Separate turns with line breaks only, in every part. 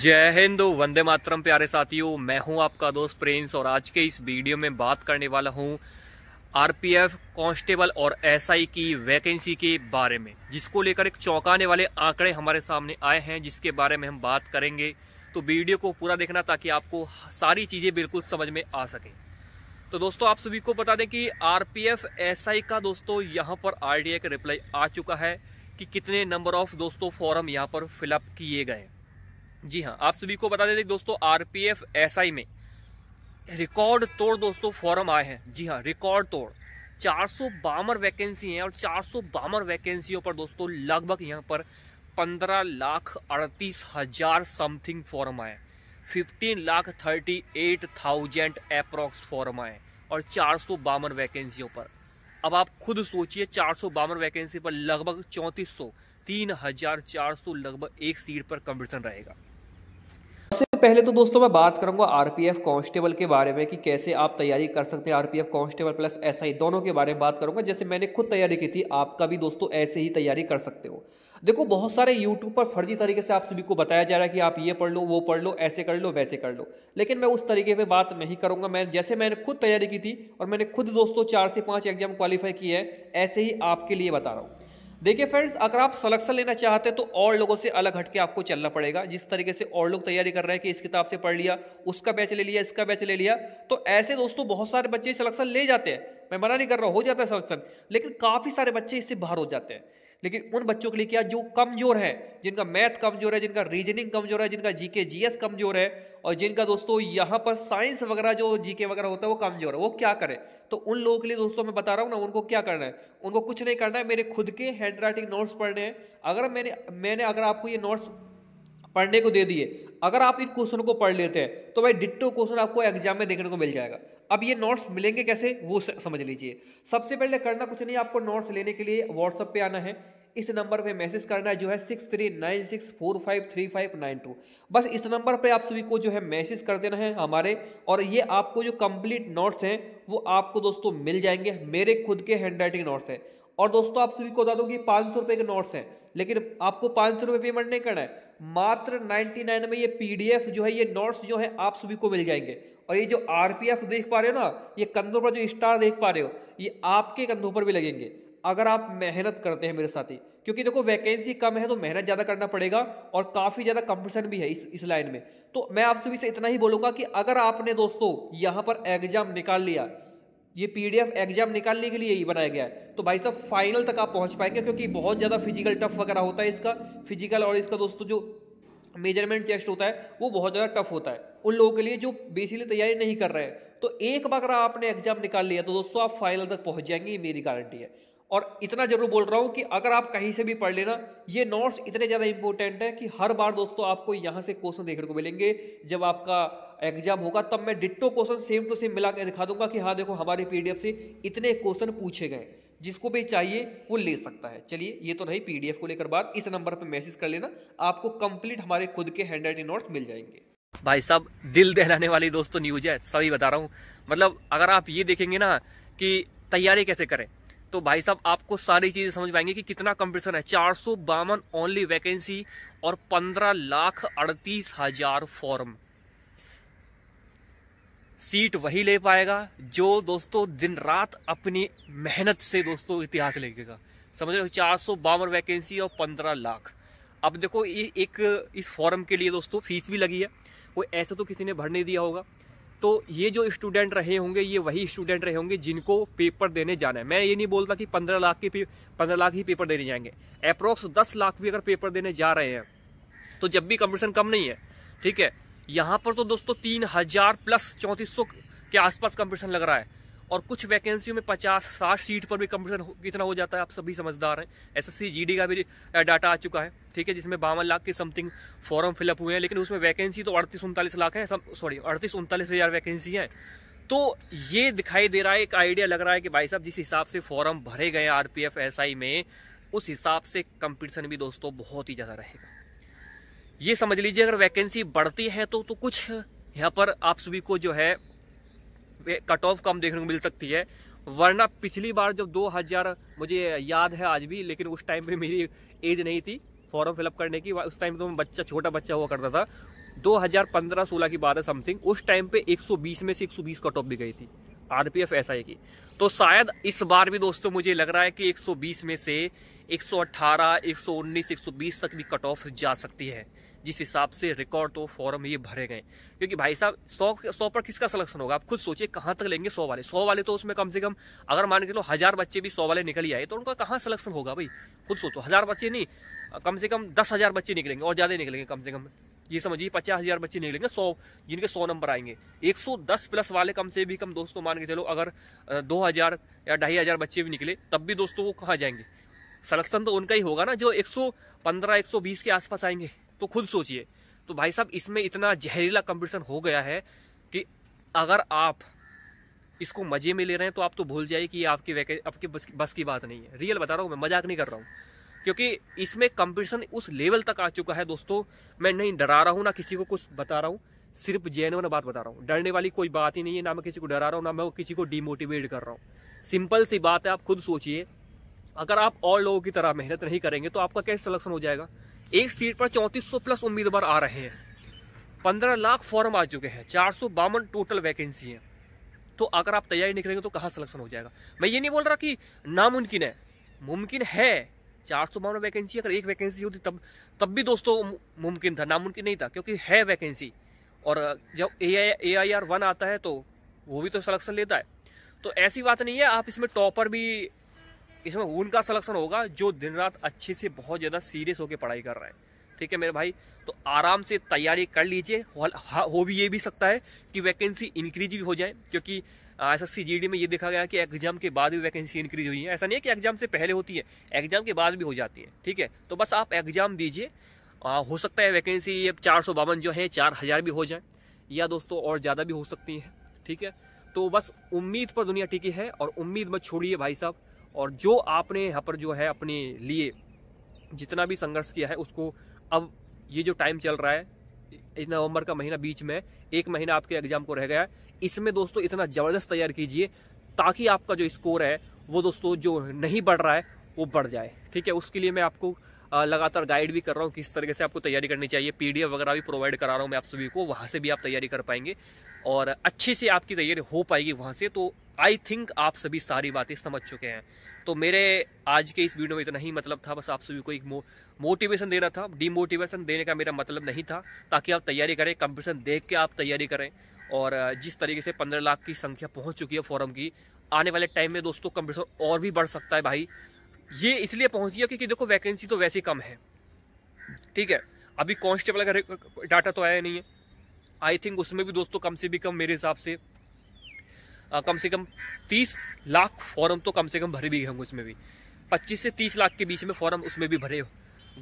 जय हिंद वंदे मातरम प्यारे साथियों मैं हूं आपका दोस्त प्रिंस और आज के इस वीडियो में बात करने वाला हूं आरपीएफ कांस्टेबल और एसआई की वैकेंसी के बारे में जिसको लेकर एक चौंकाने वाले आंकड़े हमारे सामने आए हैं जिसके बारे में हम बात करेंगे तो वीडियो को पूरा देखना ताकि आपको सारी चीज़ें बिल्कुल समझ में आ सके तो दोस्तों आप सभी को बता दें कि आर पी का दोस्तों यहाँ पर आर का रिप्लाई आ चुका है कि कितने नंबर ऑफ दोस्तों फॉर्म यहाँ पर फिलअप किए गए जी हाँ आप सभी को बता देते दोस्तों आरपीएफ एसआई में रिकॉर्ड तोड़ दोस्तों फॉर्म आए हैं जी हाँ रिकॉर्ड तोड़ चार सौ बामर वैकेंसी हैं और चार सौ बामर वैकेंसियों पर दोस्तों लगभग यहाँ पर पंद्रह लाख अड़तीस हजार समथिंग फॉर्म आए fifteen lakh thirty eight thousand approx form आए और चार सौ बामर वैकेंसियों पर अब आप खुद सोचिए चार सौ बामर वैकेंसी पर लगभग चौंतीस सौ तीन हजार चार सौ लगभग एक सीट पर कंपटीशन रहेगा पहले तो दोस्तों मैं बात करूंगा आरपीएफ कांस्टेबल के बारे में कि कैसे आप तैयारी कर सकते हैं आरपीएफ कांस्टेबल प्लस एसआई दोनों के बारे में बात करूंगा जैसे मैंने खुद तैयारी की थी आपका भी दोस्तों ऐसे ही तैयारी कर सकते हो देखो बहुत सारे यूट्यूब पर फर्जी तरीके से आप सभी को बताया जा रहा है कि आप ये पढ़ लो वो पढ़ लो ऐसे कर लो वैसे कर लो लेकिन मैं उस तरीके पे बात नहीं करूंगा मैं जैसे मैंने खुद तैयारी की थी और मैंने खुद दोस्तों चार से पाँच एग्जाम क्वालिफाई किए हैं ऐसे ही आपके लिए बता रहा हूँ देखिए फ्रेंड्स अगर आप सलेक्शन लेना चाहते हैं तो और लोगों से अलग हटके आपको चलना पड़ेगा जिस तरीके से और लोग तैयारी कर रहे हैं कि इस किताब से पढ़ लिया उसका बैच ले लिया इसका बैच ले लिया तो ऐसे दोस्तों बहुत सारे बच्चे सलेक्शन ले जाते हैं मैं मना नहीं कर रहा हो जाता है सलेक्शन लेकिन काफ़ी सारे बच्चे इससे बाहर हो जाते हैं लेकिन उन बच्चों के लिए क्या जो कमजोर है जिनका मैथ कमजोर है जिनका रीजनिंग कमजोर है जिनका जीके जीएस कमजोर है और जिनका दोस्तों यहाँ पर साइंस वगैरह जो जीके वगैरह होता है वो कमजोर है वो क्या करें तो उन लोगों के लिए दोस्तों मैं बता रहा हूँ ना उनको क्या करना है उनको कुछ नहीं करना है मेरे खुद के हैंड राइटिंग नोट्स पढ़ने हैं अगर मैंने मैंने अगर आपको ये नोट्स पढ़ने को दे दिए अगर आप इन क्वेश्चन को पढ़ लेते हैं तो भाई डिट्टो क्वेश्चन आपको एग्जाम में देखने को मिल जाएगा अब ये नोट्स मिलेंगे कैसे वो समझ लीजिए सबसे पहले करना कुछ नहीं आपको नोट्स लेने के लिए व्हाट्सअप पे आना है इस नंबर पे मैसेज करना है जो है six three nine six four five three five nine two बस इस नंबर पे आप सभी को जो है मैसेज कर देना है हमारे और ये आपको जो कंप्लीट नोट्स हैं वो आपको दोस्तों मिल जाएंगे मेरे खुद के हैंड राइटिंग नोट्स हैं और दोस्तों आप सभी को बता दूँ कि पाँच सौ रुपये के नोट्स हैं लेकिन आपको पाँच सौ रुपये पेमेंट नहीं करना है मात्र नाइन्टी नाइन में ये एफ जो है ये नोट्स जो है आप सभी को मिल जाएंगे और ये जो एफ देख पा रहे हो ना ये कंधों पर जो स्टार देख पा रहे हो ये आपके कंधों पर भी लगेंगे अगर आप मेहनत करते हैं मेरे साथी क्योंकि देखो वैकेंसी कम है तो मेहनत ज़्यादा करना पड़ेगा और काफ़ी ज़्यादा कंपटीशन भी है इस इस लाइन में तो मैं आप सभी से इतना ही बोलूँगा कि अगर आपने दोस्तों यहाँ पर एग्जाम निकाल लिया ये पीडीएफ एग्जाम निकालने के लिए ही बनाया गया है तो भाई साहब फाइनल तक आप पहुँच पाएंगे क्योंकि बहुत ज़्यादा फिजिकल टफ वगैरह होता है इसका फिजिकल और इसका दोस्तों जो मेजरमेंट चेस्ट होता है वो बहुत ज़्यादा टफ होता है उन लोगों के लिए जो बेसिकली तैयारी नहीं कर रहे हैं तो एक बार अगर आपने एग्जाम निकाल लिया तो दोस्तों आप फाइनल तक पहुंच जाएंगे ये मेरी गारंटी है और इतना जरूर बोल रहा हूँ कि अगर आप कहीं से भी पढ़ लेना ये नोट्स इतने ज़्यादा इंपॉर्टेंट है कि हर बार दोस्तों आपको यहाँ से क्वेश्चन देखने को मिलेंगे जब आपका एग्जाम होगा तब मैं ditto question same to same मिला के दिखा दूंगा कि हाँ देखो हमारे पीडीएफ से इतने क्वेश्चन पूछे गए जिसको भी चाहिए वो ले सकता है चलिए ये तो नहीं पी को लेकर बात इस नंबर पर मैसेज कर लेना आपको कंप्लीट हमारे खुद के हैंड राइटिंग नोट्स मिल जाएंगे भाई साहब दिल दहलाने वाली दोस्तों न्यूज है सभी बता रहा हूँ मतलब अगर आप ये देखेंगे ना कि तैयारी कैसे करें तो भाई साहब आपको सारी चीज़ें समझ पाएंगे कि कितना कंपटीशन है चार सौ बावन ओनली वैकेंसी और पंद्रह लाख अड़तीस हजार फॉर्म सीट वही ले पाएगा जो दोस्तों दिन रात अपनी मेहनत से दोस्तों इतिहास लिखेगा समझ रहे हो चार सौ बावन वैकेंसी और पंद्रह लाख अब देखो ये एक इस फॉर्म के लिए दोस्तों फीस भी लगी है कोई ऐसा तो किसी ने भर नहीं दिया होगा तो ये जो स्टूडेंट रहे होंगे ये वही स्टूडेंट रहे होंगे जिनको पेपर देने जाना है मैं ये नहीं बोलता कि पंद्रह लाख के पंद्रह लाख ही पेपर देने जाएंगे अप्रोक्स दस लाख भी अगर पेपर देने जा रहे हैं तो जब भी कंपटीशन कम नहीं है ठीक है यहाँ पर तो दोस्तों तीन हजार प्लस चौंतीस सौ के आसपास कंपटीशन लग रहा है और कुछ वैकेंसियों में पचास साठ सीट पर भी कंपटीशन कितना हो जाता है आप सभी समझदार हैं एस एस का भी डाटा आ चुका है ठीक है जिसमें बावन लाख के समथिंग फॉर्म फिलअप हुए हैं लेकिन उसमें वैकेंसी तो अड़तीस उनतालीस लाख है सॉरी अड़तीस उनतालीस हज़ार वैकेंसी है तो ये दिखाई दे रहा है एक आइडिया लग रहा है कि भाई साहब जिस हिसाब से फॉर्म भरे गए R P F S I में उस हिसाब से कंपटीशन भी दोस्तों बहुत ही ज़्यादा रहेगा ये समझ लीजिए अगर वैकेंसी बढ़ती है तो तो कुछ यहाँ पर आप सभी को जो है कट ऑफ कम देखने को मिल सकती है वरना पिछली बार जब 2000 मुझे याद है आज भी लेकिन उस टाइम पे मेरी एज नहीं थी फॉर्म फिलअप करने की उस टाइम तो मैं बच्चा छोटा बच्चा हुआ करता था 2015-16 की बात है समथिंग उस टाइम पे 120 में से 120 सौ कट ऑफ भी गई थी आरपीएफ एसआई की तो शायद इस बार भी दोस्तों मुझे लग रहा है कि 120 में से 118, 119, 120 तक भी कट ऑफ जा सकती है जिस हिसाब से रिकॉर्ड तो फॉरम ये भरे गए क्योंकि भाई साहब सौ सौ पर किसका सिलेक्शन होगा आप खुद सोचिए कहाँ तक लेंगे सौ वाले सौ वाले तो उसमें कम से कम अगर मान के लो हज़ार बच्चे भी सौ वाले निकल आए तो उनका कहाँ सिलेक्शन होगा भाई खुद सोचो हज़ार बच्चे नहीं कम से कम दस हज़ार बच्चे निकलेंगे और ज़्यादा निकलेंगे कम से कम ये समझिए पचास हज़ार बच्चे निकलेंगे सौ जिनके सौ नंबर आएंगे एक सौ दस प्लस वाले कम से भी कम दोस्तों मान के चलो अगर दो हज़ार या ढाई हज़ार बच्चे भी निकले तब भी दोस्तों वो कहाँ जाएंगे सलेक्शन तो उनका ही होगा ना जो एक सौ पंद्रह एक सौ बीस के आसपास आएंगे तो खुद सोचिए तो भाई साहब इसमें इतना जहरीला कंपटीशन हो गया है कि अगर आप इसको मज़े में ले रहे हैं तो आप तो भूल जाइए कि आपकी वैके आपके बस, बस की बात नहीं है रियल बता रहा हूँ मैं मजाक नहीं कर रहा हूँ क्योंकि इसमें कंपटीशन उस लेवल तक आ चुका है दोस्तों मैं नहीं डरा रहा हूँ ना किसी को कुछ बता रहा हूँ सिर्फ जेनवन बात बता रहा हूँ डरने वाली कोई बात ही नहीं है ना मैं किसी को डरा रहा हूँ ना मैं किसी को डिमोटिवेट कर रहा हूँ सिंपल सी बात है आप खुद सोचिए अगर आप और लोगों की तरह मेहनत नहीं करेंगे तो आपका कैसे सिलेक्शन हो जाएगा एक सीट पर 3400 प्लस उम्मीदवार आ रहे हैं पंद्रह लाख फॉर्म आ चुके हैं चार सौ बावन टोटल वैकेंसी है तो अगर आप तैयारी निकलेंगे तो कहाँ सिलेक्शन हो जाएगा मैं ये नहीं बोल रहा कि नामुमकिन है मुमकिन है चार सौ बावन वैकेंसी अगर एक वैकेंसी होती तब तब भी दोस्तों मुमकिन था नामुमकिन नहीं था क्योंकि है वैकेंसी और जब ए आई ए आई आर वन आता है तो वो भी तो सलेक्शन लेता है तो ऐसी बात नहीं है आप इसमें टॉपर भी इसमें उनका सिलेक्शन होगा जो दिन रात अच्छे से बहुत ज़्यादा सीरियस होकर पढ़ाई कर रहे हैं ठीक है मेरे भाई तो आराम से तैयारी कर लीजिए हो भी ये भी सकता है कि वैकेंसी इंक्रीज भी हो जाए क्योंकि एस एस सी में ये देखा गया कि एग्जाम के बाद भी वैकेंसी इंक्रीज हुई है ऐसा नहीं है कि एग्जाम से पहले होती है एग्जाम के बाद भी हो जाती है ठीक है तो बस आप एग्जाम दीजिए हो सकता है वैकेंसी ये चार सौ बावन जो है चार हज़ार भी हो जाए या दोस्तों और ज़्यादा भी हो सकती है ठीक है तो बस उम्मीद पर दुनिया टिकी है और उम्मीद मत छोड़िए भाई साहब और जो आपने यहाँ पर जो है अपने लिए जितना भी संघर्ष किया है उसको अब ये जो टाइम चल रहा है नवंबर का महीना बीच में एक महीना आपके एग्जाम को रह गया है इसमें दोस्तों इतना ज़बरदस्त तैयार कीजिए ताकि आपका जो स्कोर है वो दोस्तों जो नहीं बढ़ रहा है वो बढ़ जाए ठीक है उसके लिए मैं आपको लगातार गाइड भी कर रहा हूँ किस तरीके से आपको तैयारी करनी चाहिए पीडीएफ वगैरह भी प्रोवाइड करा रहा हूँ मैं आप सभी को वहाँ से भी आप तैयारी कर पाएंगे और अच्छे से आपकी तैयारी हो पाएगी वहाँ से तो आई थिंक आप सभी सारी बातें समझ चुके हैं तो मेरे आज के इस वीडियो में इतना ही मतलब था बस आप सभी को एक मो, मोटिवेशन देना था डीमोटिवेशन देने का मेरा मतलब नहीं था ताकि आप तैयारी करें कंपटीशन देख के आप तैयारी करें और जिस तरीके से पंद्रह लाख की संख्या पहुंच चुकी है फॉरम की आने वाले टाइम में दोस्तों कंपटीशन और भी बढ़ सकता है भाई ये इसलिए पहुंची है क्योंकि देखो वैकेंसी तो वैसे कम है ठीक है अभी कॉन्स्टेबल का डाटा तो आया नहीं है आई थिंक उसमें भी दोस्तों कम से भी कम मेरे हिसाब से आ, कम से कम तीस लाख फॉर्म तो कम से कम भरे भी होंगे उसमें भी पच्चीस से तीस लाख के बीच में फॉर्म उसमें भी भरे हो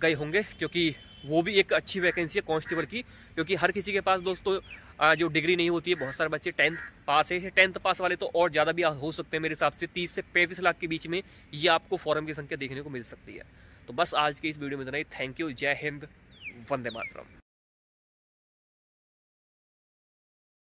गए होंगे क्योंकि वो भी एक अच्छी वैकेंसी है कांस्टेबल की क्योंकि हर किसी के पास दोस्तों जो डिग्री नहीं होती है बहुत सारे बच्चे टेंथ पास है टेंथ पास वाले तो और ज़्यादा भी हो सकते हैं मेरे हिसाब से तीस से पैंतीस लाख के बीच में ये आपको फॉरम की संख्या देखने को मिल सकती है तो बस आज के इस वीडियो में इतना ही थैंक यू जय हिंद वंदे मातरम